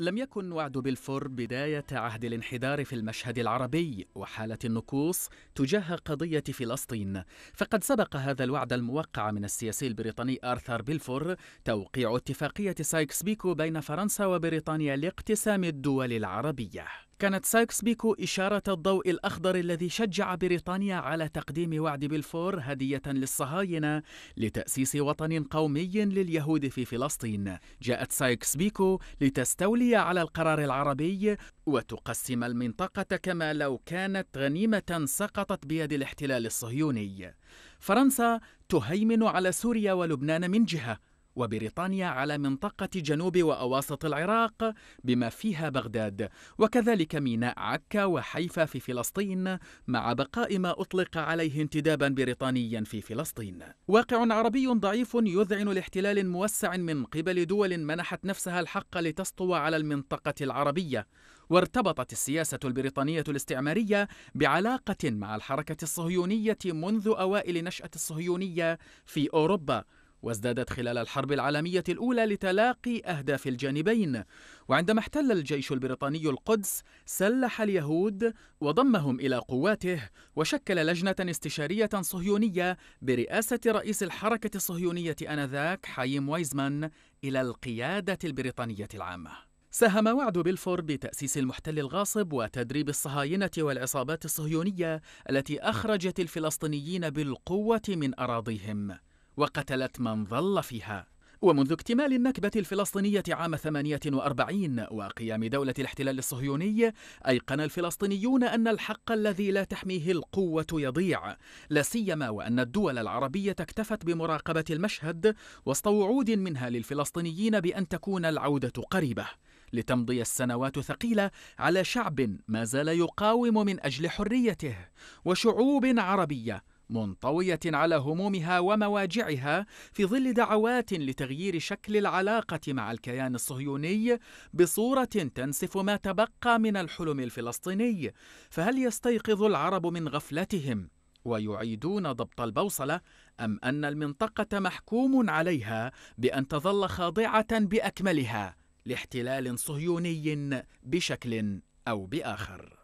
لم يكن وعد بلفور بداية عهد الانحدار في المشهد العربي وحالة النكوص تجاه قضية فلسطين، فقد سبق هذا الوعد الموقع من السياسي البريطاني آرثر بلفور توقيع اتفاقية سايكس بيكو بين فرنسا وبريطانيا لاقتسام الدول العربية. كانت سايكس بيكو إشارة الضوء الأخضر الذي شجع بريطانيا على تقديم وعد بلفور هدية للصهاينة لتأسيس وطن قومي لليهود في فلسطين. جاءت سايكس بيكو لتستولي على القرار العربي وتقسم المنطقة كما لو كانت غنيمة سقطت بيد الاحتلال الصهيوني. فرنسا تهيمن على سوريا ولبنان من جهة وبريطانيا على منطقة جنوب وأواسط العراق بما فيها بغداد وكذلك ميناء عكا وحيفا في فلسطين مع بقاء ما أطلق عليه انتدابا بريطانيا في فلسطين واقع عربي ضعيف يذعن لاحتلال موسع من قبل دول منحت نفسها الحق لتسطو على المنطقة العربية وارتبطت السياسة البريطانية الاستعمارية بعلاقة مع الحركة الصهيونية منذ أوائل نشأة الصهيونية في أوروبا وازدادت خلال الحرب العالمية الأولى لتلاقي أهداف الجانبين وعندما احتل الجيش البريطاني القدس سلح اليهود وضمهم إلى قواته وشكل لجنة استشارية صهيونية برئاسة رئيس الحركة الصهيونية آنذاك حايم وايزمان إلى القيادة البريطانية العامة ساهم وعد بلفور بتأسيس المحتل الغاصب وتدريب الصهاينة والعصابات الصهيونية التي أخرجت الفلسطينيين بالقوة من أراضيهم وقتلت من ظل فيها ومنذ اكتمال النكبة الفلسطينية عام 48 وقيام دولة الاحتلال الصهيوني أيقن الفلسطينيون أن الحق الذي لا تحميه القوة يضيع لا سيما وأن الدول العربية اكتفت بمراقبة المشهد وسط وعود منها للفلسطينيين بأن تكون العودة قريبة لتمضي السنوات ثقيله على شعب ما زال يقاوم من اجل حريته وشعوب عربيه منطويه على همومها ومواجعها في ظل دعوات لتغيير شكل العلاقه مع الكيان الصهيوني بصوره تنسف ما تبقى من الحلم الفلسطيني فهل يستيقظ العرب من غفلتهم ويعيدون ضبط البوصله ام ان المنطقه محكوم عليها بان تظل خاضعه باكملها لاحتلال صهيوني بشكل او باخر